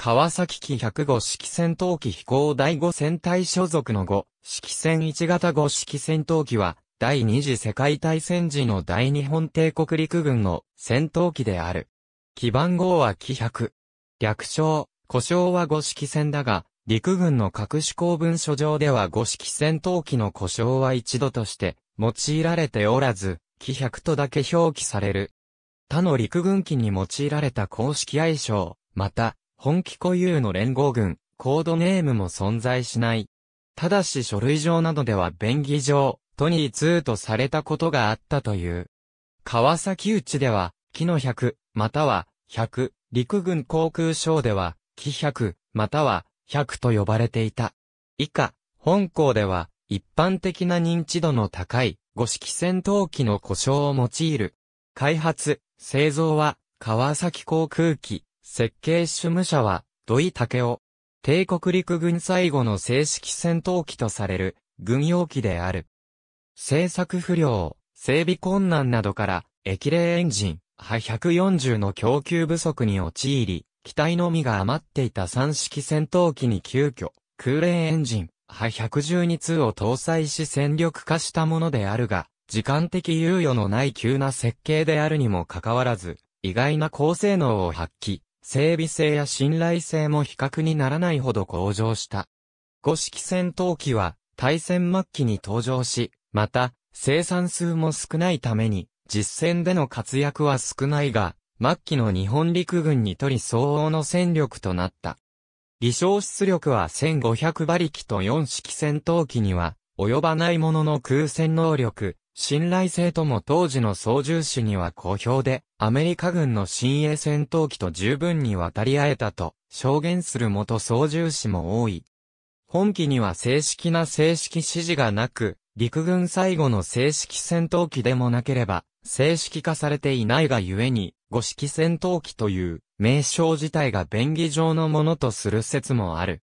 川崎機105式戦闘機飛行第5戦隊所属の5、式戦1型5式戦闘機は、第二次世界大戦時の大日本帝国陸軍の戦闘機である。基番号は機100。略称、故障は5式戦だが、陸軍の各種公文書上では5式戦闘機の故障は一度として用いられておらず、機100とだけ表記される。他の陸軍機に用いられた公式愛称、また、本機固有の連合軍、コードネームも存在しない。ただし書類上などでは便宜上、トニー2とされたことがあったという。川崎内では、機の100、または100、陸軍航空省では、機100、または100と呼ばれていた。以下、本校では、一般的な認知度の高い、五式戦闘機の故障を用いる。開発、製造は、川崎航空機、設計主務者は、土井武雄。帝国陸軍最後の正式戦闘機とされる、軍用機である。製作不良、整備困難などから、液冷エンジン、派140の供給不足に陥り、機体のみが余っていた三式戦闘機に急遽、空冷エンジン、派112通を搭載し戦力化したものであるが、時間的猶予のない急な設計であるにもかかわらず、意外な高性能を発揮。整備性や信頼性も比較にならないほど向上した。五式戦闘機は、大戦末期に登場し、また、生産数も少ないために、実戦での活躍は少ないが、末期の日本陸軍にとり相応の戦力となった。偽小出力は1500馬力と4式戦闘機には、及ばないものの空戦能力、信頼性とも当時の操縦士には好評で、アメリカ軍の新鋭戦闘機と十分に渡り合えたと証言する元操縦士も多い。本機には正式な正式指示がなく、陸軍最後の正式戦闘機でもなければ、正式化されていないがゆえに、五式戦闘機という名称自体が便宜上のものとする説もある。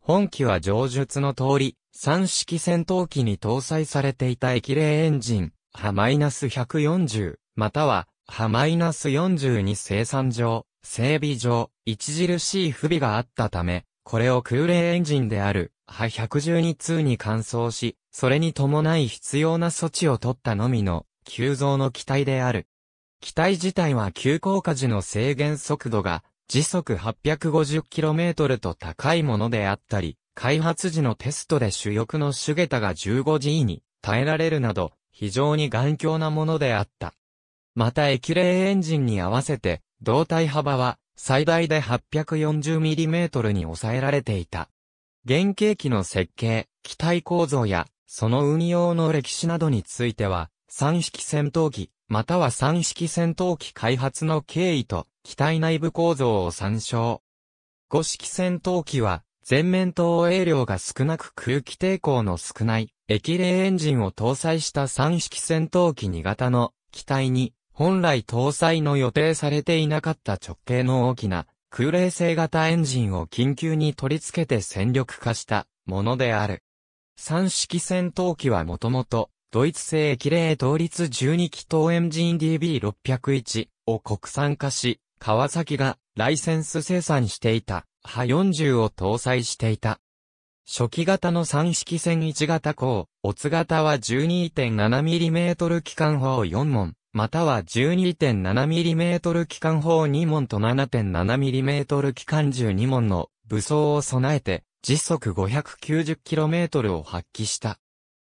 本機は上述の通り、三式戦闘機に搭載されていた液冷エンジン、は -140、またははマイナス42生産上、整備上、著しい不備があったため、これを空冷エンジンである、は112通に換装し、それに伴い必要な措置を取ったのみの、急増の機体である。機体自体は急降下時の制限速度が、時速 850km と高いものであったり、開発時のテストで主翼の主桁が 15G に耐えられるなど、非常に頑強なものであった。また液冷エンジンに合わせて、胴体幅は最大で 840mm に抑えられていた。原型機の設計、機体構造や、その運用の歴史などについては、三式戦闘機、または三式戦闘機開発の経緯と、機体内部構造を参照。五式戦闘機は、全面投影量が少なく空気抵抗の少ない、液冷エンジンを搭載した三式戦闘機2型の機体に、本来搭載の予定されていなかった直径の大きな空冷性型エンジンを緊急に取り付けて戦力化したものである。三式戦闘機はもともとドイツ製液冷同率12気筒エンジン DB601 を国産化し、川崎がライセンス生産していた、波40を搭載していた。初期型の三式戦1型鋼、オツ型は 12.7mm 機関砲4門、または 12.7mm 機関砲2門と 7.7mm 機関銃2門の武装を備えて、時速 590km を発揮した。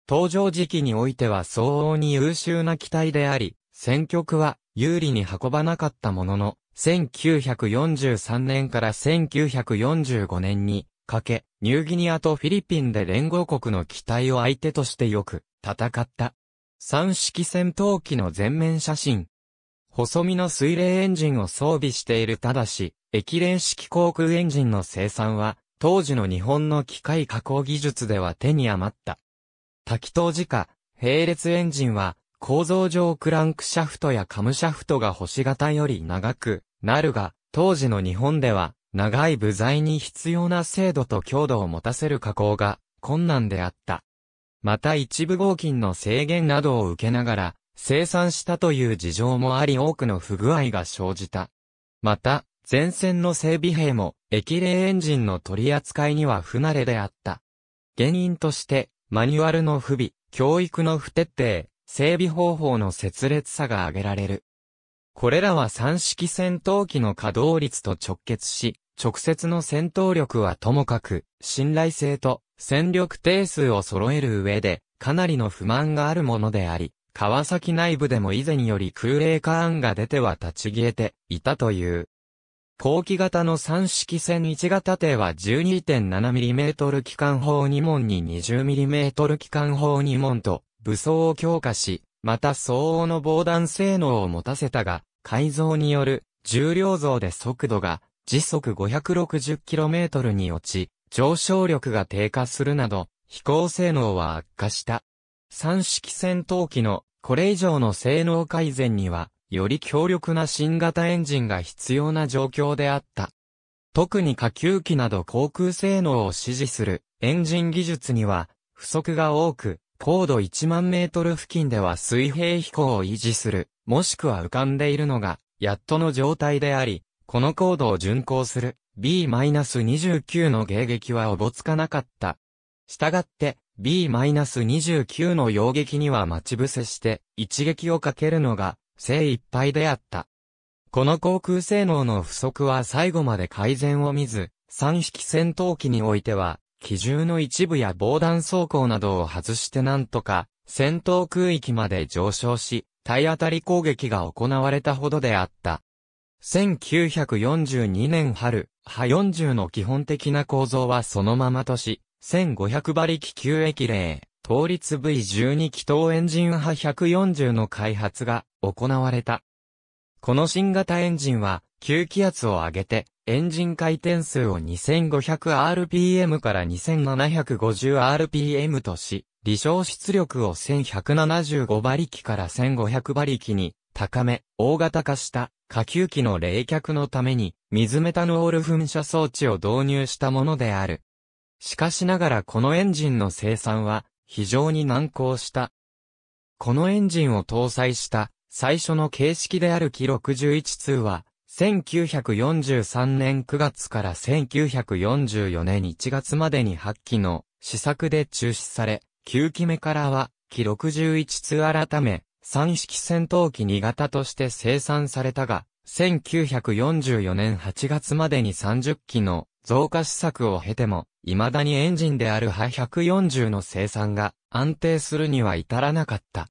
登場時期においては相応に優秀な機体であり、戦局は有利に運ばなかったものの、1943年から1945年にかけ、ニューギニアとフィリピンで連合国の機体を相手としてよく戦った。三式戦闘機の全面写真。細身の水冷エンジンを装備しているただし、液冷式航空エンジンの生産は、当時の日本の機械加工技術では手に余った。多気筒時下、並列エンジンは、構造上クランクシャフトやカムシャフトが星型より長くなるが、当時の日本では、長い部材に必要な精度と強度を持たせる加工が困難であった。また一部合金の制限などを受けながら、生産したという事情もあり多くの不具合が生じた。また、前線の整備兵も、液冷エンジンの取り扱いには不慣れであった。原因として、マニュアルの不備、教育の不徹底、整備方法の切裂さが挙げられる。これらは三式戦闘機の稼働率と直結し、直接の戦闘力はともかく、信頼性と戦力定数を揃える上で、かなりの不満があるものであり、川崎内部でも以前より空冷化案が出ては立ち消えていたという。後期型の三式戦1型艇は 12.7mm 機関砲2門に 20mm 機関砲2門と武装を強化し、また相応の防弾性能を持たせたが、改造による重量増で速度が時速 560km に落ち、上昇力が低下するなど、飛行性能は悪化した。三式戦闘機のこれ以上の性能改善には、より強力な新型エンジンが必要な状況であった。特に下級機など航空性能を支持するエンジン技術には不足が多く、高度1万メートル付近では水平飛行を維持する、もしくは浮かんでいるのが、やっとの状態であり、この高度を巡航する B-29 の迎撃はおぼつかなかった。したがって、B-29 の擁撃には待ち伏せして、一撃をかけるのが、精一杯であった。この航空性能の不足は最後まで改善を見ず、3式戦闘機においては、機銃の一部や防弾装甲などを外してなんとか、戦闘空域まで上昇し、体当たり攻撃が行われたほどであった。1942年春、波40の基本的な構造はそのままとし、1500馬力急液霊、倒立 V12 気筒エンジン波140の開発が行われた。この新型エンジンは、吸気圧を上げて、エンジン回転数を 2500rpm から 2750rpm とし、離床出力を1175馬力から1500馬力に高め、大型化した下級機の冷却のために水メタノール噴射装置を導入したものである。しかしながらこのエンジンの生産は非常に難航した。このエンジンを搭載した最初の形式である機61通は1943年9月から1944年1月までに8機の試作で中止され、9機目からは、機61通改め、三式戦闘機2型として生産されたが、1944年8月までに30機の増加施策を経ても、未だにエンジンであるハ140の生産が安定するには至らなかった。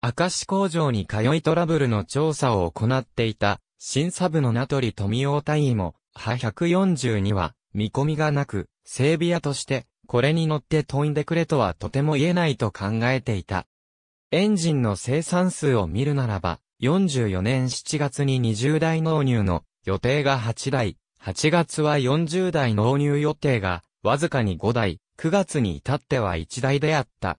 赤石工場に通いトラブルの調査を行っていた、審査部の名取富夫隊員も、ハ140には見込みがなく、整備屋として、これに乗って飛んでくれとはとても言えないと考えていた。エンジンの生産数を見るならば、44年7月に20台納入の予定が8台、8月は40台納入予定が、わずかに5台、9月に至っては1台であった。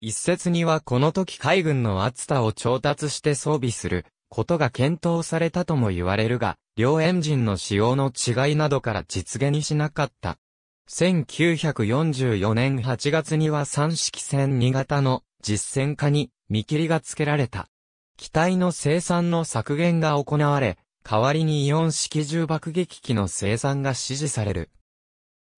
一説にはこの時海軍の厚田を調達して装備することが検討されたとも言われるが、両エンジンの使用の違いなどから実現しなかった。1944年8月には三式戦2型の実践化に見切りがつけられた。機体の生産の削減が行われ、代わりにイオン式重爆撃機の生産が支持される。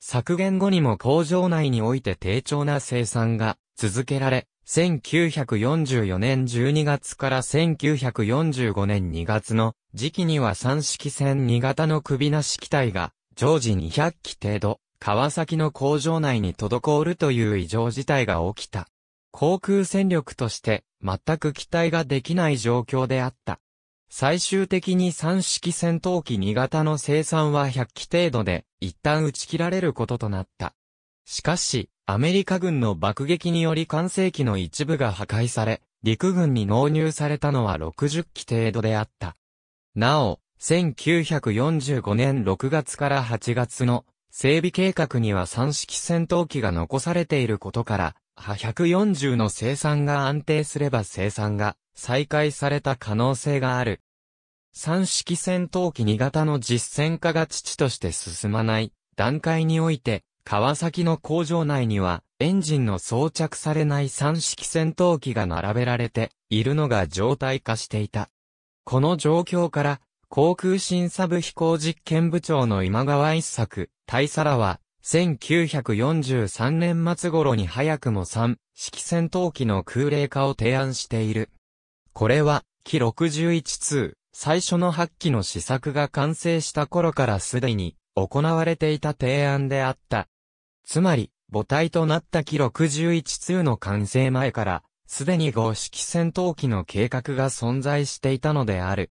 削減後にも工場内において低調な生産が続けられ、1944年12月から1945年2月の時期には三式戦2型の首なし機体が常時200機程度、川崎の工場内に滞るという異常事態が起きた。航空戦力として全く期待ができない状況であった。最終的に3式戦闘機2型の生産は100機程度で一旦打ち切られることとなった。しかし、アメリカ軍の爆撃により完成機の一部が破壊され、陸軍に納入されたのは60機程度であった。なお、1945年6月から8月の整備計画には3式戦闘機が残されていることから、140の生産が安定すれば生産が再開された可能性がある。三式戦闘機2型の実戦化が父として進まない段階において、川崎の工場内にはエンジンの装着されない三式戦闘機が並べられているのが常態化していた。この状況から、航空審査部飛行実験部長の今川一作、大佐らは、1943年末頃に早くも3式戦闘機の空冷化を提案している。これは、機61通、最初の8機の試作が完成した頃からすでに行われていた提案であった。つまり、母体となった機61通の完成前から、すでに5式戦闘機の計画が存在していたのである。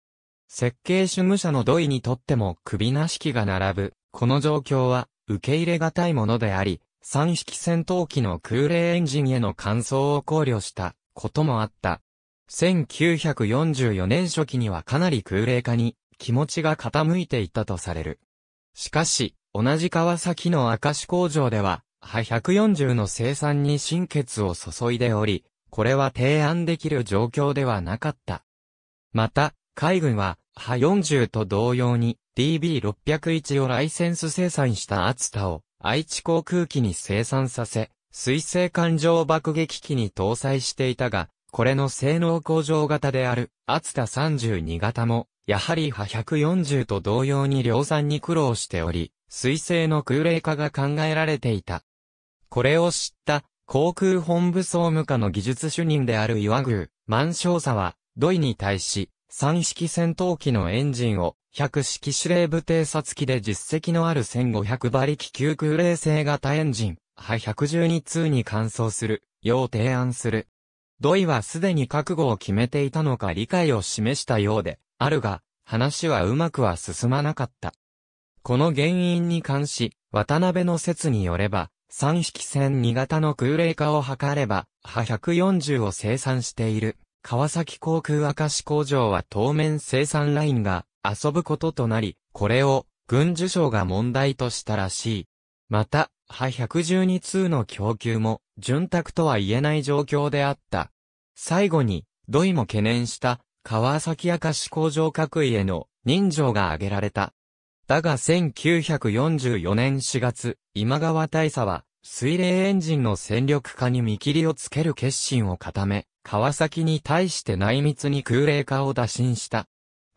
設計主務者の土井にとっても首なし機が並ぶ、この状況は、受け入れがたいものであり、三式戦闘機の空冷エンジンへの換装を考慮したこともあった。1944年初期にはかなり空冷化に気持ちが傾いていたとされる。しかし、同じ川崎の明石工場では、派140の生産に心血を注いでおり、これは提案できる状況ではなかった。また、海軍は、派40と同様に、DB601 をライセンス生産したアツタを愛知航空機に生産させ、水星艦上爆撃機に搭載していたが、これの性能向上型であるアツタ32型も、やはり波140と同様に量産に苦労しており、水星の空冷化が考えられていた。これを知った航空本部総務課の技術主任である岩宮、万象佐は、土井に対し、3式戦闘機のエンジンを100式司令部偵察機で実績のある1500馬力急空冷性型エンジン、派112通に換装する、よう提案する。土井はすでに覚悟を決めていたのか理解を示したようで、あるが、話はうまくは進まなかった。この原因に関し、渡辺の説によれば、3式戦2型の空冷化を図れば、波140を生産している。川崎航空明石工場は当面生産ラインが遊ぶこととなり、これを軍需省が問題としたらしい。また、派112通の供給も、潤沢とは言えない状況であった。最後に、土井も懸念した、川崎明石工場各位への人情が挙げられた。だが1944年4月、今川大佐は、水冷エンジンの戦力化に見切りをつける決心を固め、川崎に対して内密に空冷化を打診した。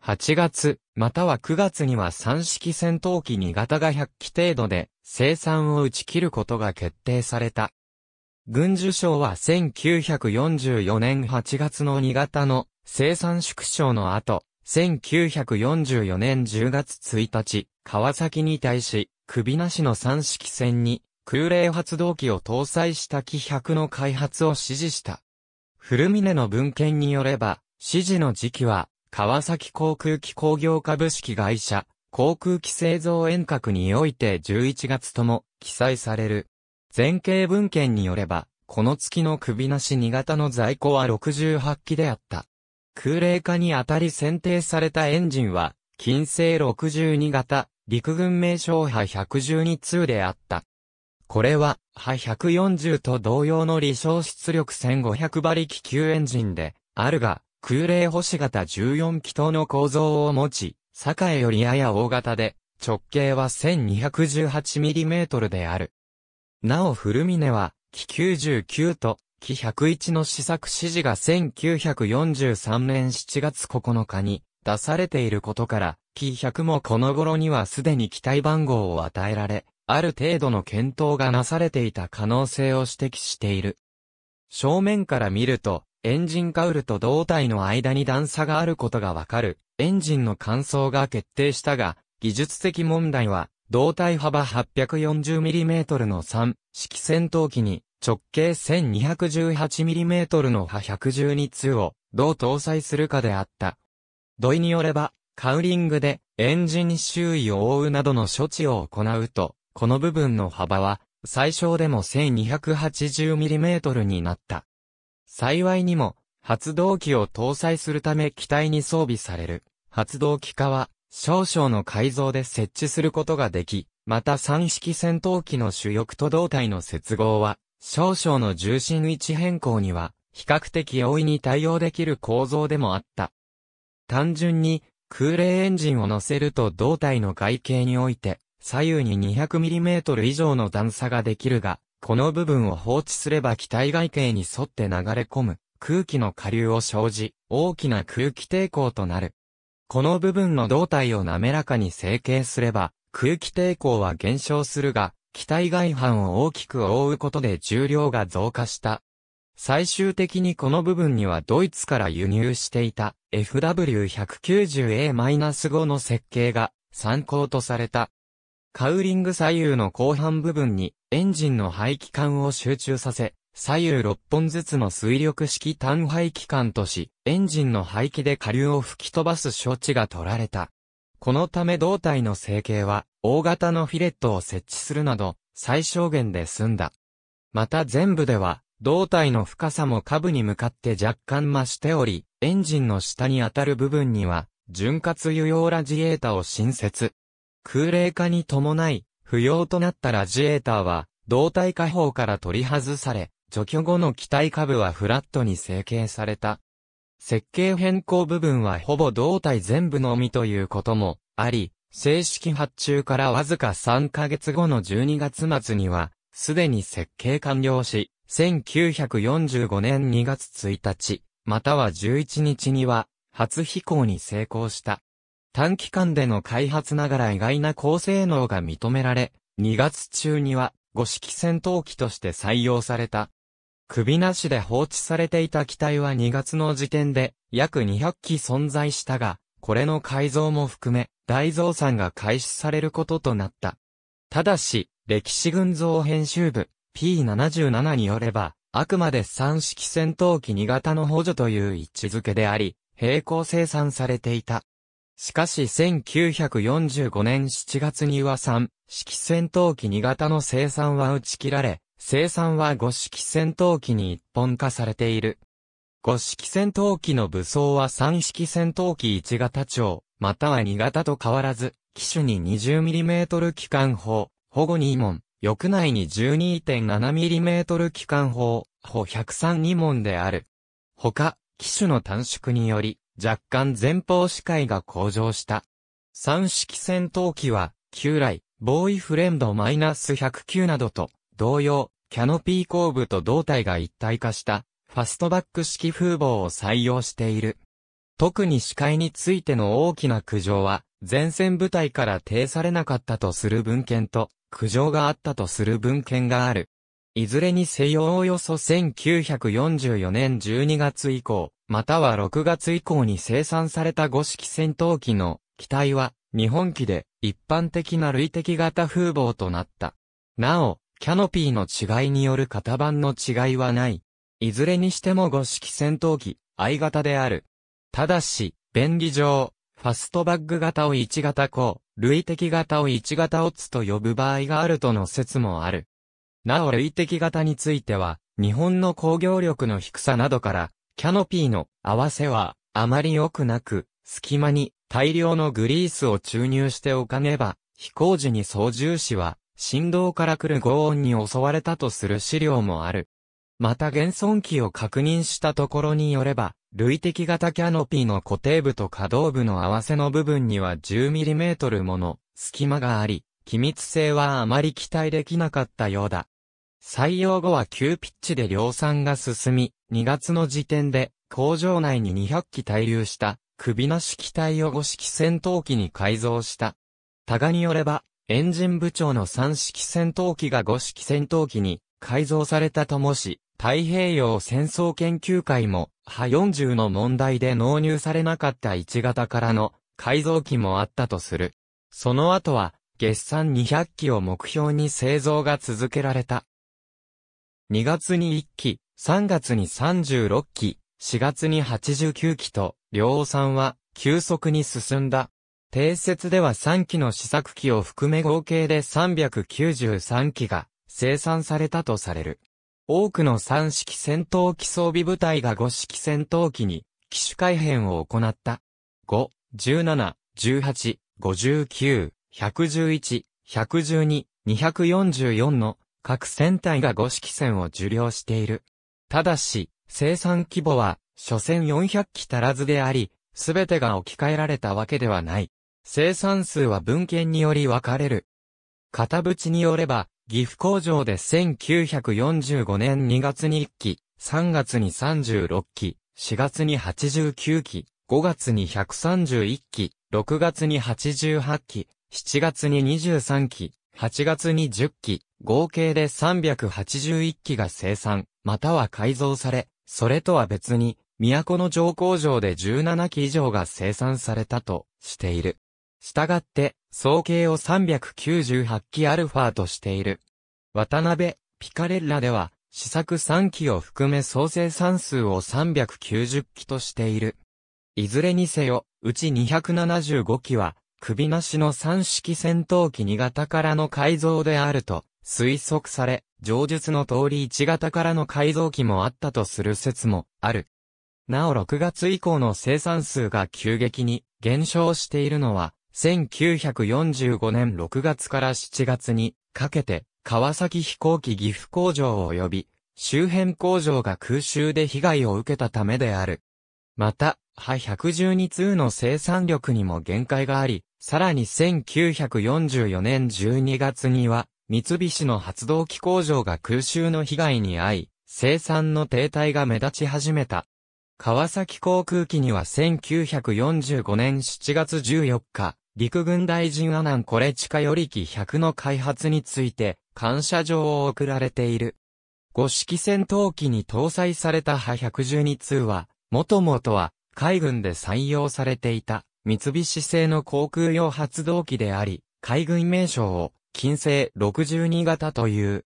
8月、または9月には3式戦闘機2型が100機程度で生産を打ち切ることが決定された。軍需省は1944年8月の2型の生産縮小の後、1944年10月1日、川崎に対し、首なしの3式戦に空冷発動機を搭載した機100の開発を指示した。古峰の文献によれば、指示の時期は、川崎航空機工業株式会社、航空機製造遠隔において11月とも記載される。前景文献によれば、この月の首なし2型の在庫は68機であった。空冷化にあたり選定されたエンジンは、金星62型、陸軍名称派112通であった。これは、波140と同様の離小出力1500馬力級エンジンで、あるが、空冷星型14気筒の構造を持ち、栄よりやや大型で、直径は 1218mm である。なおフルミネは、機99と、機101の試作指示が1943年7月9日に出されていることから、機100もこの頃にはすでに機体番号を与えられ、ある程度の検討がなされていた可能性を指摘している。正面から見ると、エンジンカウルと胴体の間に段差があることがわかる。エンジンの乾燥が決定したが、技術的問題は、胴体幅 840mm の3式戦闘機に直径 1218mm の刃112通をどう搭載するかであった。土井によれば、カウリングでエンジン周囲を覆うなどの処置を行うと、この部分の幅は、最小でも 1280mm になった。幸いにも、発動機を搭載するため機体に装備される、発動機化は、少々の改造で設置することができ、また三式戦闘機の主翼と胴体の接合は、少々の重心位置変更には、比較的容易に対応できる構造でもあった。単純に、空冷エンジンを乗せると胴体の外形において、左右に 200mm 以上の段差ができるが、この部分を放置すれば機体外形に沿って流れ込む空気の下流を生じ、大きな空気抵抗となる。この部分の胴体を滑らかに成形すれば、空気抵抗は減少するが、機体外反を大きく覆うことで重量が増加した。最終的にこの部分にはドイツから輸入していた FW190A-5 の設計が参考とされた。カウリング左右の後半部分にエンジンの排気管を集中させ、左右6本ずつの水力式単排気管とし、エンジンの排気で下流を吹き飛ばす処置が取られた。このため胴体の成形は、大型のフィレットを設置するなど、最小限で済んだ。また全部では、胴体の深さも下部に向かって若干増しており、エンジンの下に当たる部分には、潤滑油用ラジエータを新設。空冷化に伴い、不要となったラジエーターは、胴体下方から取り外され、除去後の機体下部はフラットに成形された。設計変更部分はほぼ胴体全部のみということもあり、正式発注からわずか3ヶ月後の12月末には、すでに設計完了し、1945年2月1日、または11日には、初飛行に成功した。短期間での開発ながら意外な高性能が認められ、2月中には5式戦闘機として採用された。首なしで放置されていた機体は2月の時点で約200機存在したが、これの改造も含め大増産が開始されることとなった。ただし、歴史群像編集部 P77 によれば、あくまで3式戦闘機2型の補助という位置づけであり、並行生産されていた。しかし1945年7月に和3式戦闘機2型の生産は打ち切られ、生産は5式戦闘機に一本化されている。5式戦闘機の武装は3式戦闘機1型長、または2型と変わらず、機種に 20mm 機関砲、保護2門、翼内に 12.7mm 機関砲、保103 2門である。他、機種の短縮により、若干前方視界が向上した。三式戦闘機は、旧来、ボーイフレンド -109 などと、同様、キャノピー後部と胴体が一体化した、ファストバック式風防を採用している。特に視界についての大きな苦情は、前線部隊から呈されなかったとする文献と、苦情があったとする文献がある。いずれにせよおよそ1944年12月以降、または6月以降に生産された五式戦闘機の機体は日本機で一般的な類的型風防となった。なお、キャノピーの違いによる型番の違いはない。いずれにしても五式戦闘機、I 型である。ただし、便宜上、ファストバッグ型を1型こう、類的型を1型オツと呼ぶ場合があるとの説もある。なお累的型については、日本の工業力の低さなどから、キャノピーの合わせはあまり良くなく、隙間に大量のグリースを注入しておかねば、飛行時に操縦士は振動から来る轟音に襲われたとする資料もある。また現存機を確認したところによれば、累的型キャノピーの固定部と可動部の合わせの部分には 10mm もの隙間があり、機密性はあまり期待できなかったようだ。採用後は急ピッチで量産が進み、2月の時点で工場内に200機滞留した首なし機体を5式戦闘機に改造した。タがによれば、エンジン部長の3式戦闘機が5式戦闘機に改造されたともし、太平洋戦争研究会も、ハ40の問題で納入されなかった1型からの改造機もあったとする。その後は、月産200機を目標に製造が続けられた。2月に1機、3月に36機、4月に89機と、量産は急速に進んだ。定説では3機の試作機を含め合計で393機が生産されたとされる。多くの3式戦闘機装備部隊が5式戦闘機に機種改変を行った。5、17、18、59、111、112、244の各船体が5式船を受領している。ただし、生産規模は、所詮400機足らずであり、すべてが置き換えられたわけではない。生産数は文献により分かれる。片淵によれば、岐阜工場で1945年2月に1機、3月に36機、4月に89機、5月に131機、6月に88機、7月に23機、8月に10機、合計で381機が生産、または改造され、それとは別に、都の上工場で17機以上が生産されたとしている。したがって、総計を398機アルファとしている。渡辺、ピカレッラでは、試作3機を含め総生産数を390機としている。いずれにせよ、うち275機は、首なしの3式戦闘機2型からの改造であると推測され、上述の通り1型からの改造機もあったとする説もある。なお6月以降の生産数が急激に減少しているのは、1945年6月から7月にかけて、川崎飛行機岐阜工場及び、周辺工場が空襲で被害を受けたためである。また、派112通の生産力にも限界があり、さらに1944年12月には、三菱の発動機工場が空襲の被害に遭い、生産の停滞が目立ち始めた。川崎航空機には1945年7月14日、陸軍大臣阿南コレチカより機100の開発について、感謝状を送られている。五式戦闘機に搭載された波112通は、もともとは、海軍で採用されていた、三菱製の航空用発動機であり、海軍名称を、金星62型という、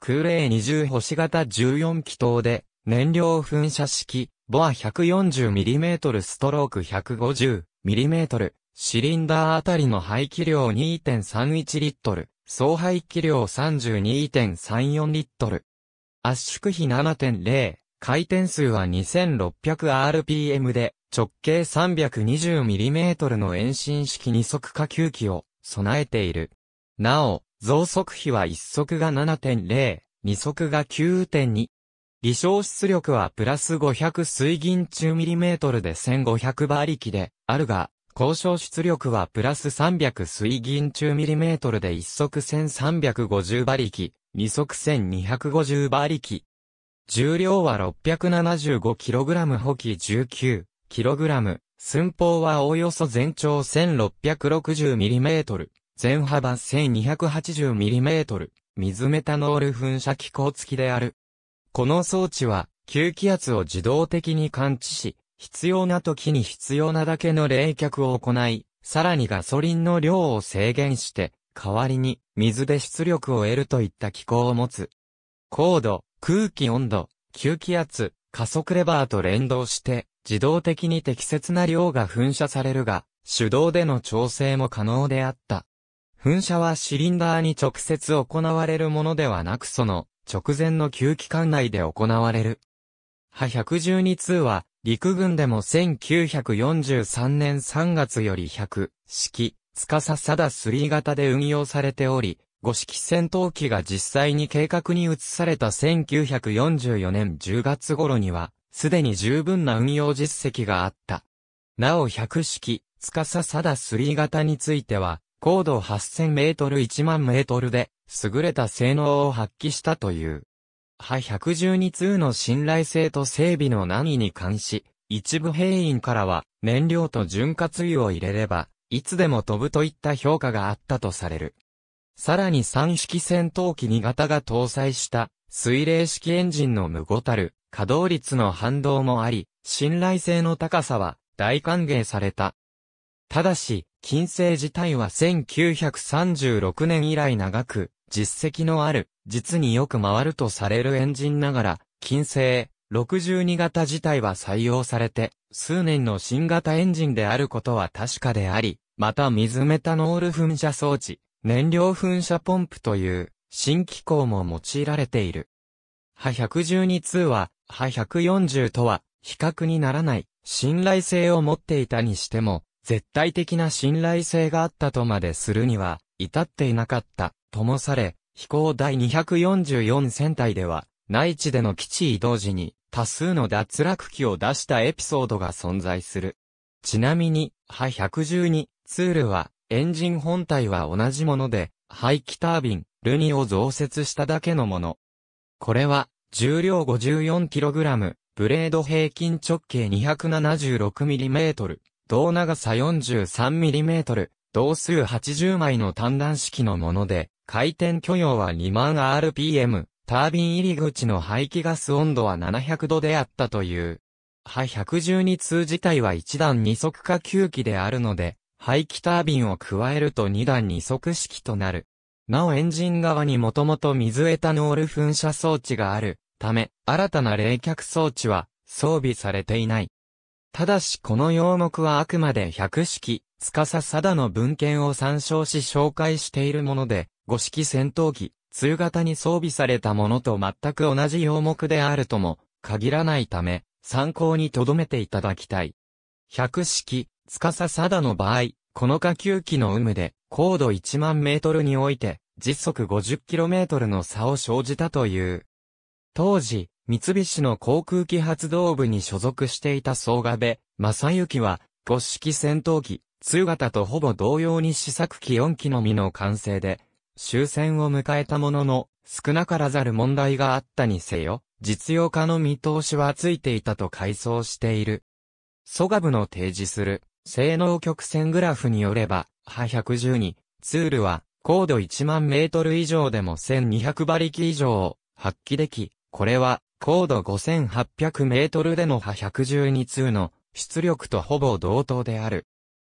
空冷20星型14気筒で、燃料噴射式、ボア 140mm ストローク 150mm、シリンダーあたりの排気量2.31リットル、総排気量32.34リットル。圧縮比7.0、回転数は 2600rpm で、直径 320mm の遠心式二足下球機を備えている。なお、増速比は1速が7.0、2速が9.2。離小出力はプラス500水銀中ミリメートルで1500馬力であるが、交渉出力はプラス300水銀中ミリメートルで1速1350馬力、2速1250馬力。重量は 675kg 補機 19kg、寸法はおおよそ全長 1660mm。全幅 1280mm、水メタノール噴射機構付きである。この装置は、吸気圧を自動的に感知し、必要な時に必要なだけの冷却を行い、さらにガソリンの量を制限して、代わりに水で出力を得るといった機構を持つ。高度、空気温度、吸気圧、加速レバーと連動して、自動的に適切な量が噴射されるが、手動での調整も可能であった。噴射はシリンダーに直接行われるものではなくその直前の吸気管内で行われる。波112通は陸軍でも1943年3月より100式、司定3型で運用されており、5式戦闘機が実際に計画に移された1944年10月頃には、すでに十分な運用実績があった。なお100式、司定3型については、高度8000メートル1万メートルで、優れた性能を発揮したという。派112通の信頼性と整備の難易に関し、一部兵員からは、燃料と潤滑油を入れれば、いつでも飛ぶといった評価があったとされる。さらに3式戦闘機2型が搭載した水冷式エンジンの無ごたる稼働率の反動もあり、信頼性の高さは大歓迎された。ただし、金星自体は1936年以来長く、実績のある、実によく回るとされるエンジンながら、金星62型自体は採用されて、数年の新型エンジンであることは確かであり、また水メタノール噴射装置、燃料噴射ポンプという、新機構も用いられている。波112通は、波140とは、比較にならない、信頼性を持っていたにしても、絶対的な信頼性があったとまでするには、至っていなかった、ともされ、飛行第244戦隊では、内地での基地移動時に、多数の脱落機を出したエピソードが存在する。ちなみに、ハ112ツールは、エンジン本体は同じもので、排気タービン、ルニを増設しただけのもの。これは、重量 54kg、ブレード平均直径 276mm、胴長さ 43mm、銅数80枚の単弾式のもので、回転許容は2万 RPM、タービン入り口の排気ガス温度は700度であったという。ハ112通自体は1段2速化吸気であるので、排気タービンを加えると2段2速式となる。なおエンジン側にもともと水エタノール噴射装置があるため、新たな冷却装置は装備されていない。ただしこの要目はあくまで百式、司定の文献を参照し紹介しているもので、五式戦闘機、通型に装備されたものと全く同じ要目であるとも限らないため、参考に留めていただきたい。百式、司定の場合、この下級機の有無で、高度1万メートルにおいて、時速 50km の差を生じたという。当時、三菱の航空機発動部に所属していた総賀部、正幸は、5式戦闘機、通型とほぼ同様に試作機4機のみの完成で、終戦を迎えたものの、少なからざる問題があったにせよ、実用化の見通しはついていたと回想している。ソガ部の提示する、性能曲線グラフによれば、ハ1 1 2ツールは、高度1万メートル以上でも1200馬力以上を発揮でき、これは、高度5800メートルでの波112通の出力とほぼ同等である。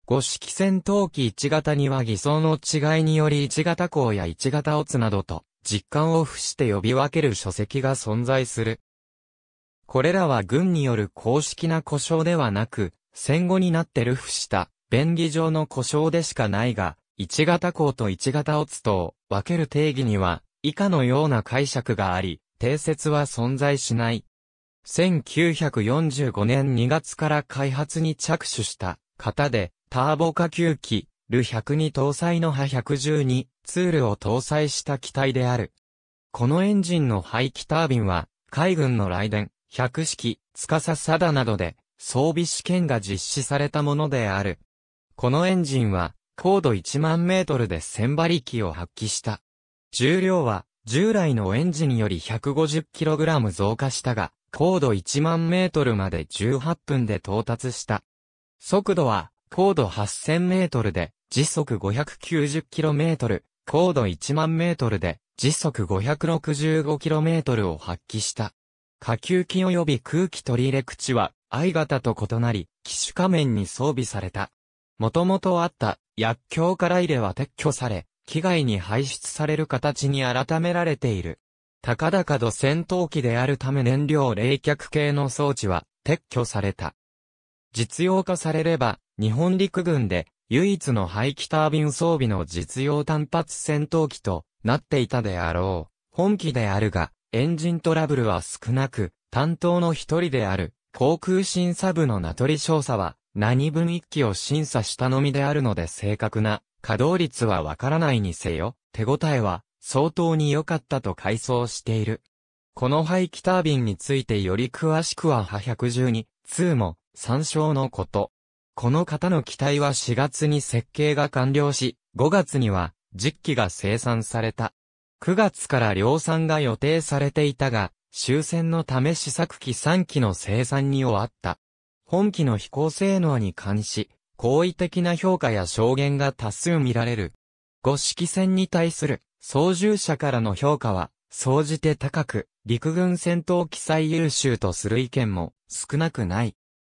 五式戦闘機1型には偽装の違いにより1型鋼や1型オツなどと実感を付して呼び分ける書籍が存在する。これらは軍による公式な故障ではなく、戦後になってルフした便宜上の故障でしかないが、1型鋼と1型オツと分ける定義には以下のような解釈があり、定説は存在しない。1945年2月から開発に着手した型で、ターボ下級機、ル100に搭載の波112ツールを搭載した機体である。このエンジンの排気タービンは、海軍の雷電、百式、司貞などで、装備試験が実施されたものである。このエンジンは、高度1万メートルで1000馬力を発揮した。重量は、従来のエンジンより 150kg 増加したが、高度1万メートルまで18分で到達した。速度は高度8000メートルで時速 590km、高度1万メートルで時速 565km を発揮した。下級機及び空気取り入れ口は、I 型と異なり、機種仮面に装備された。もともとあった、薬莢から入れは撤去され、機外に排出される形に改められている。高々と戦闘機であるため燃料冷却系の装置は撤去された。実用化されれば、日本陸軍で唯一の排気タービン装備の実用単発戦闘機となっていたであろう。本機であるが、エンジントラブルは少なく、担当の一人である、航空審査部の名取少佐は、何分一機を審査したのみであるので正確な稼働率はわからないにせよ、手応えは相当に良かったと回想している。この排気タービンについてより詳しくは112、2も参照のこと。この型の機体は4月に設計が完了し、5月には10機が生産された。9月から量産が予定されていたが、終戦のため試作機3機の生産に終わった。本機の飛行性能に関し、好意的な評価や証言が多数見られる。五式戦に対する操縦者からの評価は、総じて高く、陸軍戦闘機載優秀とする意見も少なくない。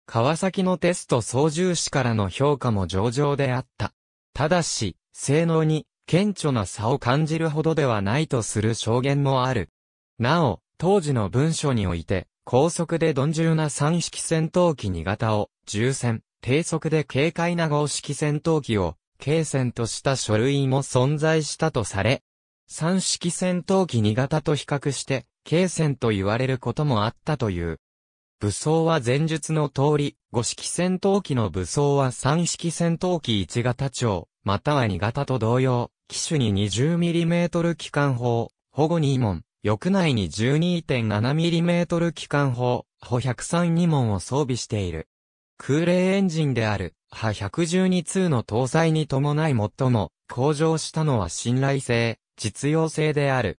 川崎のテスト操縦士からの評価も上々であった。ただし、性能に顕著な差を感じるほどではないとする証言もある。なお、当時の文書において、高速で鈍重な三式戦闘機2型を、重戦、低速で軽快な合式戦闘機を、軽戦とした書類も存在したとされ、三式戦闘機2型と比較して、軽戦と言われることもあったという。武装は前述の通り、五式戦闘機の武装は三式戦闘機1型長、または2型と同様、機種に 20mm 機関砲、保護2門、翼内に 12.7mm 機関砲、保132門を装備している。空冷エンジンである、波112通の搭載に伴い最も向上したのは信頼性、実用性である。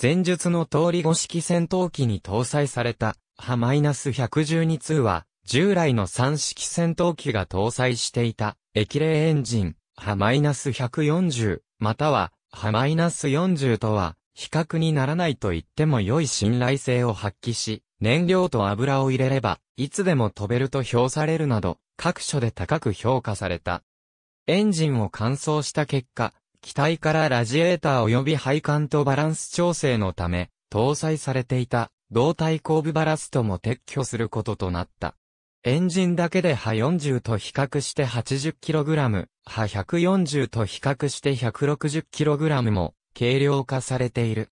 前述の通り5式戦闘機に搭載された、波 -112 通は、従来の3式戦闘機が搭載していた、液冷エンジン、波 -140、または、波 -40 とは、比較にならないと言っても良い信頼性を発揮し、燃料と油を入れれば、いつでも飛べると評されるなど、各所で高く評価された。エンジンを乾燥した結果、機体からラジエーター及び配管とバランス調整のため、搭載されていた胴体後部バラストも撤去することとなった。エンジンだけで波40と比較して 80kg、波140と比較して 160kg も軽量化されている。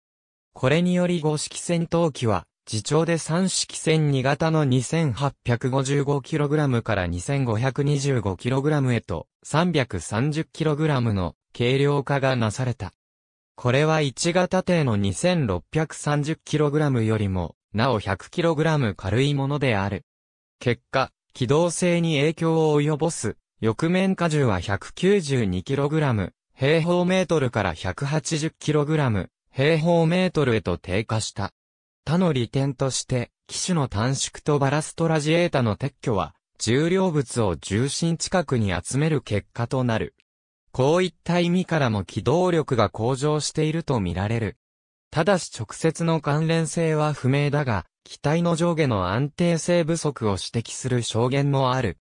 これにより五式戦闘機は自長で3式線2型の 2855kg から 2525kg へと 330kg の軽量化がなされた。これは1型艇の 2630kg よりも、なお 100kg 軽いものである。結果、機動性に影響を及ぼす、翼面荷重は 192kg、平方メートルから 180kg、平方メートルへと低下した。他の利点として、機種の短縮とバラストラジエータの撤去は、重量物を重心近くに集める結果となる。こういった意味からも機動力が向上しているとみられる。ただし直接の関連性は不明だが、機体の上下の安定性不足を指摘する証言もある。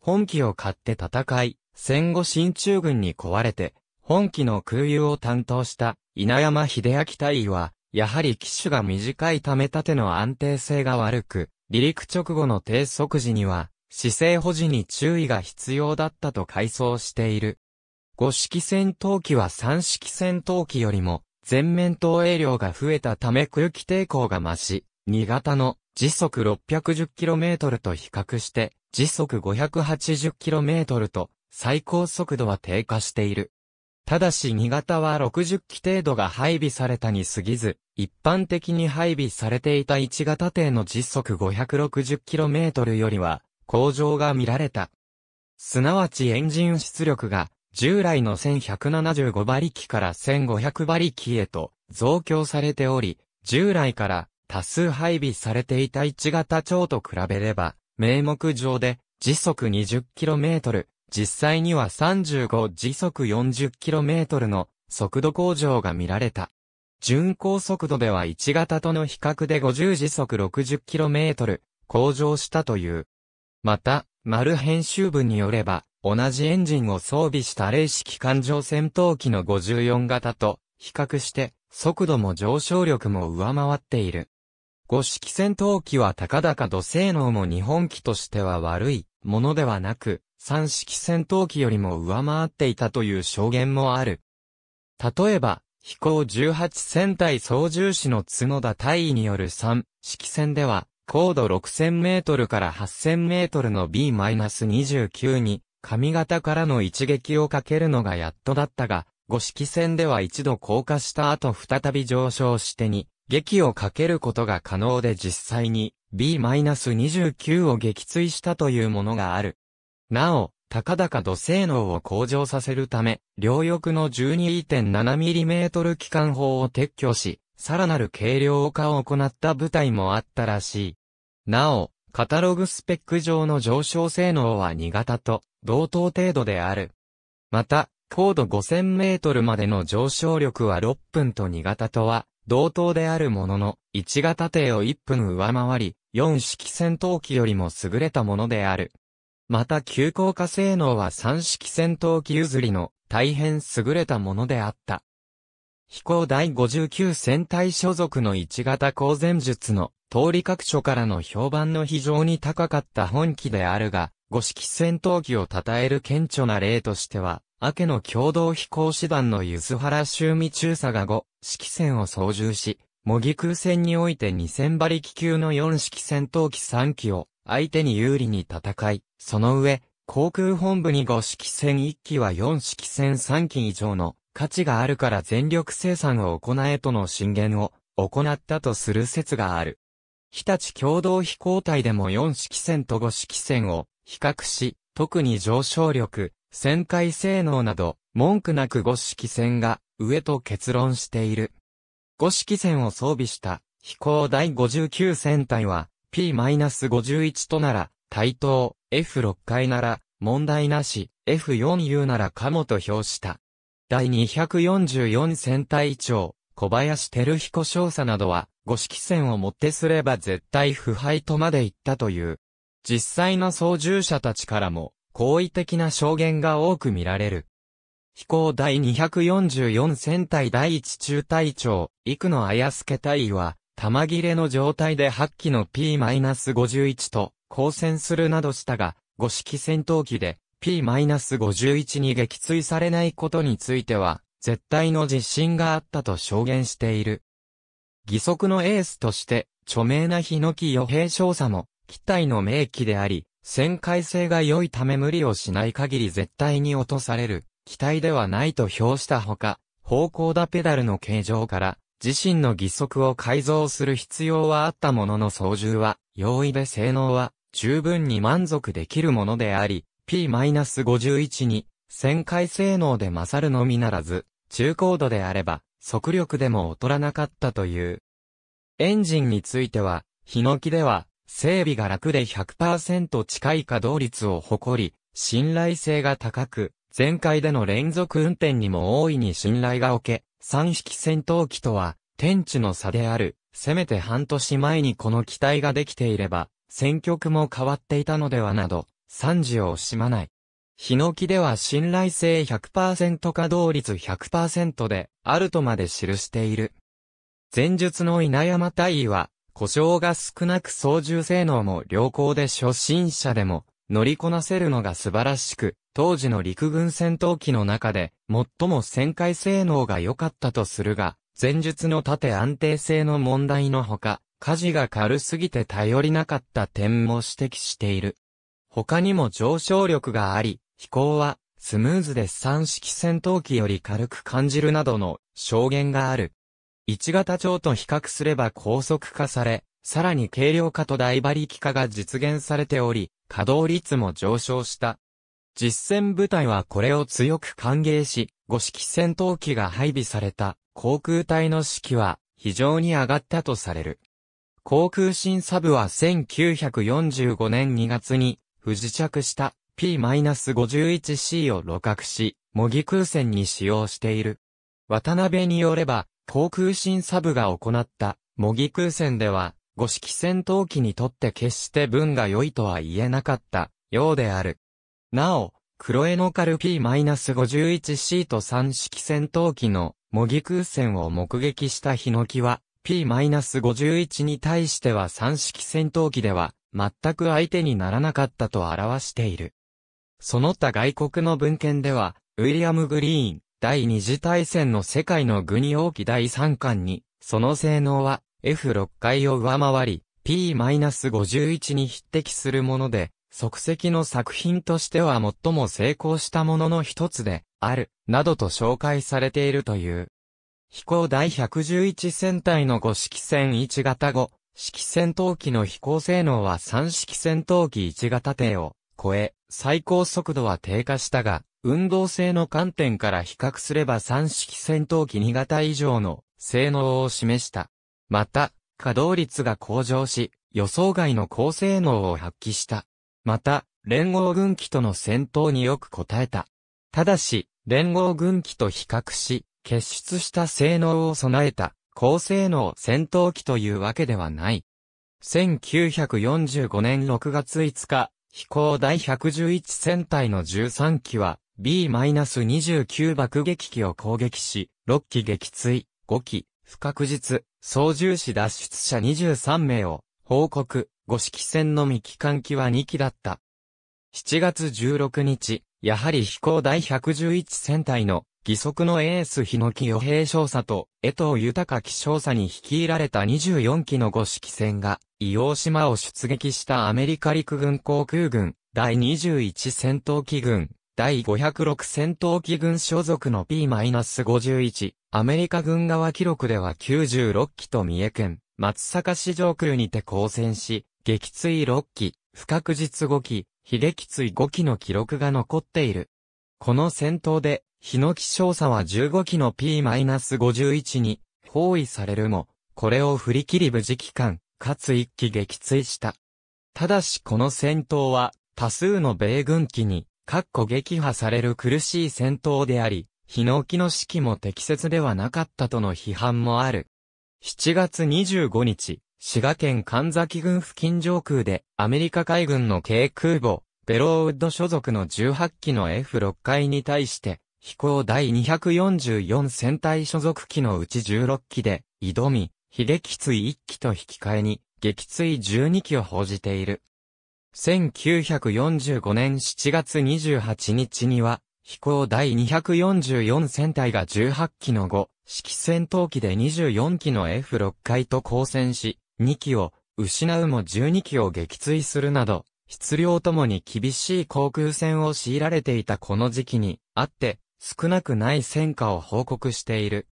本機を買って戦い、戦後進駐軍に壊れて、本機の空輸を担当した稲山秀明隊は、やはり機種が短いため縦の安定性が悪く、離陸直後の低速時には、姿勢保持に注意が必要だったと回想している。5式戦闘機は3式戦闘機よりも、前面投影量が増えたため空気抵抗が増し、新型の時速 610km と比較して、時速 580km と最高速度は低下している。ただし2型は60機程度が配備されたに過ぎず、一般的に配備されていた1型艇の実測 560km よりは、向上が見られた。すなわちエンジン出力が、従来の1175馬力から1500馬力へと増強されており、従来から多数配備されていた1型超と比べれば、名目上で時速 20km、実際には35時速 40km の速度向上が見られた。巡航速度では1型との比較で50時速 60km 向上したという。また、丸編集部によれば、同じエンジンを装備した零式艦上戦闘機の54型と比較して速度も上昇力も上回っている。5式戦闘機は高々と性能も日本機としては悪い。ものではなく、三式戦闘機よりも上回っていたという証言もある。例えば、飛行18戦隊操縦士の角田大尉による3式戦では、高度6000メートルから8000メートルの B-29 に、髪型からの一撃をかけるのがやっとだったが、五式戦では一度降下した後再び上昇してに、撃をかけることが可能で実際に、B-29 を撃墜したというものがある。なお、高々度性能を向上させるため、両翼の 12.7mm 機関砲を撤去し、さらなる軽量化を行った部隊もあったらしい。なお、カタログスペック上の上昇性能は2型と同等程度である。また、高度5000メートルまでの上昇力は6分と2型とは同等であるものの、1型艇を1分上回り、4式戦闘機よりも優れたものである。また急降下性能は3式戦闘機譲りの大変優れたものであった。飛行第59戦隊所属の1型光前術の通り各所からの評判の非常に高かった本機であるが、五式戦闘機を称える顕著な例としては、明けの共同飛行士団の柚原修美中佐が5式戦を操縦し、模擬空戦において2000馬力級の4式戦闘機3機を相手に有利に戦い、その上、航空本部に5式戦1機は4式戦3機以上の価値があるから全力生産を行えとの進言を行ったとする説がある。日立共同飛行隊でも4式戦と5式戦を比較し、特に上昇力、旋回性能など、文句なく5式戦が上と結論している。五式船を装備した飛行第59戦隊は P-51 となら対等 F6 回なら問題なし F4U ならかもと評した。第244戦隊長小林照彦少佐などは五式船をもってすれば絶対腐敗とまで言ったという。実際の操縦者たちからも好意的な証言が多く見られる。飛行第244戦隊第1中隊長、幾野綾介隊は、玉切れの状態で8機の P-51 と交戦するなどしたが、5式戦闘機で P-51 に撃墜されないことについては、絶対の自信があったと証言している。義足のエースとして、著名な日野木与兵少佐も、機体の名機であり、旋回性が良いため無理をしない限り絶対に落とされる。機体ではないと評したほか、方向だペダルの形状から、自身の義足を改造する必要はあったものの操縦は、容易で性能は、十分に満足できるものであり、P-51 に、旋回性能で勝るのみならず、中高度であれば、速力でも劣らなかったという。エンジンについては、ヒノキでは、整備が楽で100%近い稼働率を誇り、信頼性が高く、前回での連続運転にも大いに信頼が置け、三式戦闘機とは、天地の差である、せめて半年前にこの機体ができていれば、戦局も変わっていたのではなど、惨事を惜しまない。ヒノキでは信頼性100%稼働率100%で、あるとまで記している。前述の稲山大尉は、故障が少なく操縦性能も良好で初心者でも乗りこなせるのが素晴らしく、当時の陸軍戦闘機の中で、最も旋回性能が良かったとするが、前述の縦安定性の問題のほか、事が軽すぎて頼りなかった点も指摘している。他にも上昇力があり、飛行はスムーズで三式戦闘機より軽く感じるなどの証言がある。1型超と比較すれば高速化され、さらに軽量化と大馬力化が実現されており、稼働率も上昇した。実戦部隊はこれを強く歓迎し、五式戦闘機が配備された航空隊の士気は非常に上がったとされる。航空審査部は1945年2月に不時着した P-51C を露獲し、模擬空戦に使用している。渡辺によれば、航空審査部が行った模擬空戦では、五式戦闘機にとって決して分が良いとは言えなかったようである。なお、クロエノカル P-51 シート3式戦闘機の模擬空戦を目撃したヒノキは、P-51 に対しては3式戦闘機では、全く相手にならなかったと表している。その他外国の文献では、ウィリアム・グリーン、第二次大戦の世界の軍用機第三巻に、その性能は F6 回を上回り、P-51 に匹敵するもので、即席の作品としては最も成功したものの一つで、ある、などと紹介されているという。飛行第111戦隊の5式戦1型5、式戦闘機の飛行性能は3式戦闘機1型艇を超え、最高速度は低下したが、運動性の観点から比較すれば3式戦闘機2型以上の性能を示した。また、稼働率が向上し、予想外の高性能を発揮した。また、連合軍機との戦闘によく応えた。ただし、連合軍機と比較し、結出した性能を備えた、高性能戦闘機というわけではない。1945年6月5日、飛行第111戦隊の13機は、B-29 爆撃機を攻撃し、6機撃墜、5機、不確実、操縦士脱出者23名を、報告、五式戦のみ機関機は2機だった。7月16日、やはり飛行第111戦隊の義足のエース日野木与平少佐と江藤豊木少佐に率いられた24機の五式戦が伊王島を出撃したアメリカ陸軍航空軍第21戦闘機軍第506戦闘機軍所属の P-51 アメリカ軍側記録では96機と三重県松阪市上空にて交戦し撃墜6機、不確実5機、非撃墜5機の記録が残っている。この戦闘で、日野木少佐は15機の P-51 に包囲されるも、これを振り切り無事期間、かつ1機撃墜した。ただしこの戦闘は、多数の米軍機に、かっこ撃破される苦しい戦闘であり、日の木の指揮も適切ではなかったとの批判もある。7月25日、滋賀県神崎郡付近上空で、アメリカ海軍の軽空母、ベローウッド所属の18機の F6 回に対して、飛行第244戦隊所属機のうち16機で、挑み、悲劇吉1機と引き換えに、撃墜12機を報じている。1945年7月28日には、飛行第244戦隊が18機の5、式戦闘機で24機の F6 回と交戦し、2機を失うも12機を撃墜するなど、質量ともに厳しい航空戦を強いられていたこの時期にあって、少なくない戦果を報告している。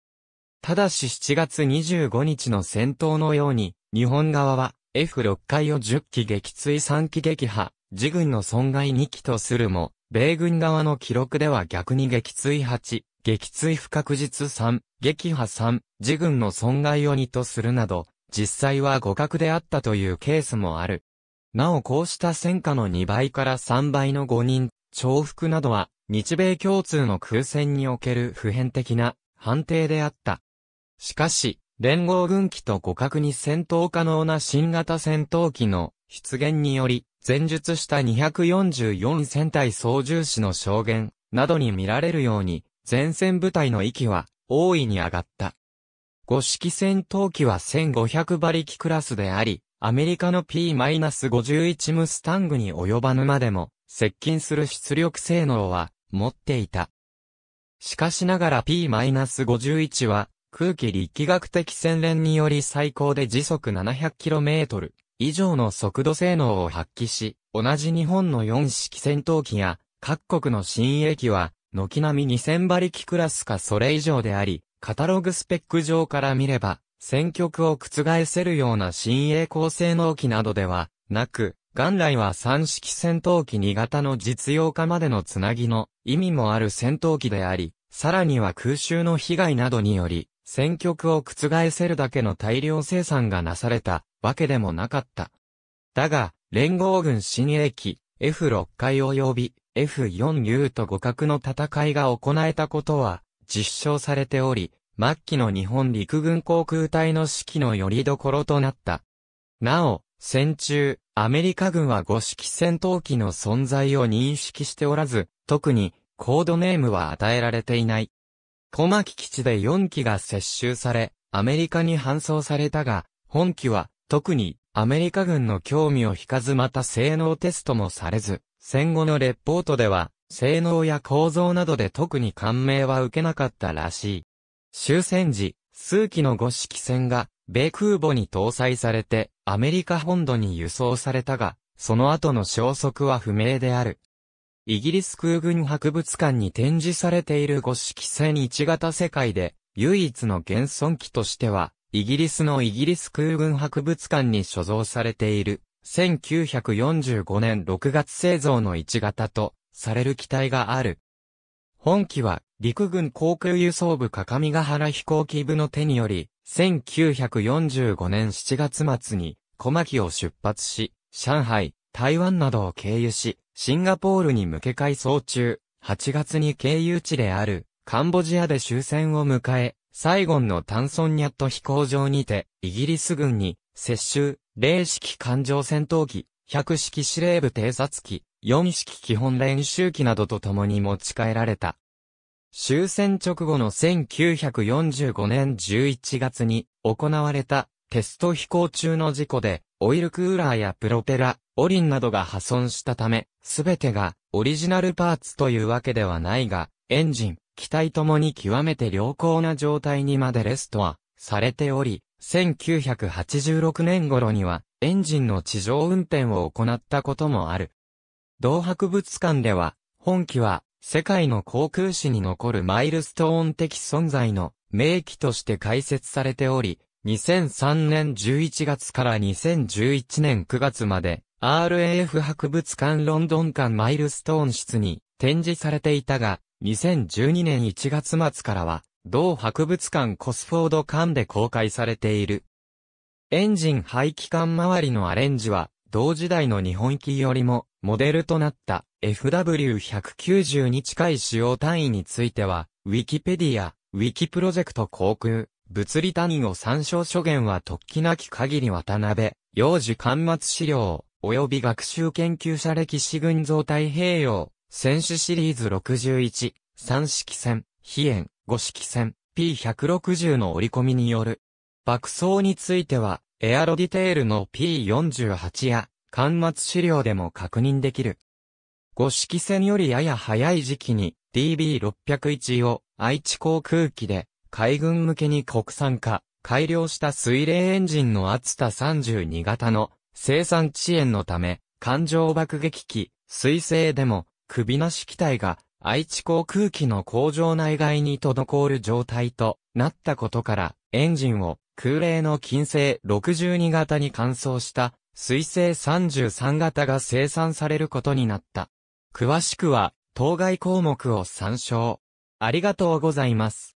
ただし7月25日の戦闘のように、日本側は F6 回を10機撃墜3機撃破、自軍の損害2機とするも、米軍側の記録では逆に撃墜8、撃墜不確実3、撃破3、自軍の損害を2とするなど、実際は互角であったというケースもある。なおこうした戦火の2倍から3倍の5人、重複などは、日米共通の空戦における普遍的な判定であった。しかし、連合軍機と互角に戦闘可能な新型戦闘機の出現により、前述した244戦隊操縦士の証言などに見られるように、前線部隊の域は大いに上がった。五式戦闘機は1500馬力クラスであり、アメリカの P-51 ムスタングに及ばぬまでも、接近する出力性能は持っていた。しかしながら P-51 は空気力学的洗練により最高で時速 700km 以上の速度性能を発揮し、同じ日本の4式戦闘機や各国の新鋭機は軒並み2000馬力クラスかそれ以上であり、カタログスペック上から見れば、選曲を覆せるような新鋭高性能機などではなく、元来は三式戦闘機2型の実用化までのつなぎの意味もある戦闘機であり、さらには空襲の被害などにより、戦局を覆せるだけの大量生産がなされたわけでもなかった。だが、連合軍新鋭機 F6 回及び F4U と互角の戦いが行えたことは、実証されており、末期の日本陸軍航空隊の指揮の拠り所となった。なお、戦中、アメリカ軍は五式戦闘機の存在を認識しておらず、特に、コードネームは与えられていない。小牧基地で4機が接収され、アメリカに搬送されたが、本機は、特に、アメリカ軍の興味を引かずまた性能テストもされず、戦後のレポートでは、性能や構造などで特に感銘は受けなかったらしい。終戦時、数機の五式船が、米空母に搭載されて、アメリカ本土に輸送されたが、その後の消息は不明である。イギリス空軍博物館に展示されている五式船1型世界で、唯一の現存機としては、イギリスのイギリス空軍博物館に所蔵されている、1945年6月製造の1型と、される機体がある。本機は陸軍航空輸送部各務原飛行機部の手により、1945年7月末に小牧を出発し、上海、台湾などを経由し、シンガポールに向け改装中、8月に経由地である、カンボジアで終戦を迎え、サイゴンのタンソンニャット飛行場にて、イギリス軍に、接収、零式艦上戦闘機、百式司令部偵察機、4式基本練習機などと共に持ち帰られた。終戦直後の1945年11月に行われたテスト飛行中の事故でオイルクーラーやプロペラ、オリンなどが破損したため、すべてがオリジナルパーツというわけではないが、エンジン、機体ともに極めて良好な状態にまでレストはされており、1986年頃にはエンジンの地上運転を行ったこともある。同博物館では、本機は、世界の航空史に残るマイルストーン的存在の名機として開設されており、2003年11月から2011年9月まで、RAF 博物館ロンドン館マイルストーン室に展示されていたが、2012年1月末からは、同博物館コスフォード館で公開されている。エンジン排気管周りのアレンジは、同時代の日本機よりも、モデルとなった FW190 に近い使用単位については、ウィキペディア、ウィキプロジェクト航空、物理単位を参照諸言は突起なき限り渡辺、幼児間末資料、及び学習研究者歴史群像太平洋、戦士シリーズ61、三式戦、飛燕、五式戦、P160 の折り込みによる。爆走については、エアロディテールの P48 や、間末資料でも確認できる。五式戦よりやや早い時期に DB601 を愛知航空機で海軍向けに国産化、改良した水冷エンジンの厚田32型の生産遅延のため、艦上爆撃機、水星でも首なし機体が愛知航空機の工場内外に滞る状態となったことからエンジンを空冷の金星62型に換装した水星33型が生産されることになった。詳しくは、当該項目を参照。ありがとうございます。